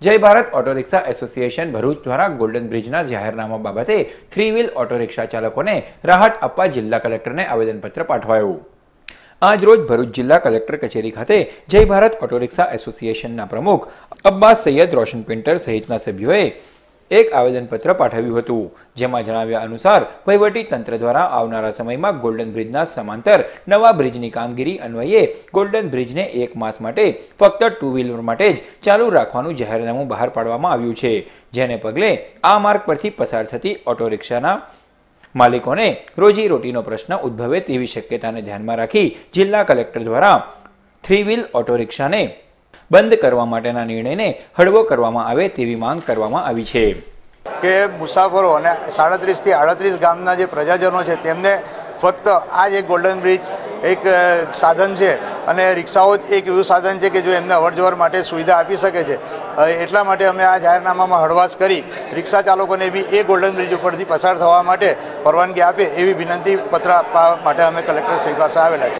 જય Bharat auto rickshaw association Bharuch દ્વારા golden બ્રિજના જાહેરનામા બાબતે થ્રી વ્હીલ ઓટો રિક્ષા ચાલકોને રાહત આપવા જિલ્લા કલેક્ટરને આવેદનપત્ર પાઠવાયું આજ રોજ ભરૂચ જિલ્લા કલેક્ટર કચેરી ખાતે જય ભારત ઓટો રિક્ષા એસોસિએશનના પ્રમુખ અબ્બાસ સૈયદ રોશન પેન્ટર સહિતના સભ્યોએ એક આવેદનપત્ર પાઠવ્યું હતું જેમાં જણાવ્યા અનુસાર વહીવટી તંત્ર દ્વારા આવનારા સમયમાં ગોલ્ડન બ્રિજના સમાંતર નવા બ્રિજની કામગીરી અન્વયે ગોલ્ડન બ્રિજને એક માસ માટે ફક્ત ટુ વ્હીલર માટે જ ચાલુ રાખવાનું જાહેરનામું બહાર પાડવામાં આવ્યું છે જેને પગલે આ માર્ગ પરથી પસાર થતી ઓટો રિક્ષાના માલિકોને રોજી રોટીનો પ્રશ્ન ઉદ્ભવે તેવી શક્યતાને ધ્યાનમાં રાખી જિલ્લા કલેક્ટર દ્વારા થ્રી વ્હીલ ઓટો રિક્ષાને બંધ કરવા માટેના નિર્ણયને હળવો કરવામાં આવે તેવી માંગ કરવામાં આવી છે કે મુસાફરો અને સાડત્રીસથી આડત્રીસ ગામના જે પ્રજાજનો છે તેમને ફક્ત આ જ એક ગોલ્ડન બ્રિજ એક સાધન છે અને રિક્ષાઓ જ એક એવું સાધન છે કે જો એમને અવર માટે સુવિધા આપી શકે છે એટલા માટે અમે આ જાહેરનામામાં હળવાશ કરી રિક્ષા ચાલકોને બી એ ગોલ્ડન બ્રિજ ઉપરથી પસાર થવા માટે પરવાનગી આપે એવી વિનંતી પત્ર આપવા માટે અમે કલેક્ટર શ્રી પાસે આવેલા છે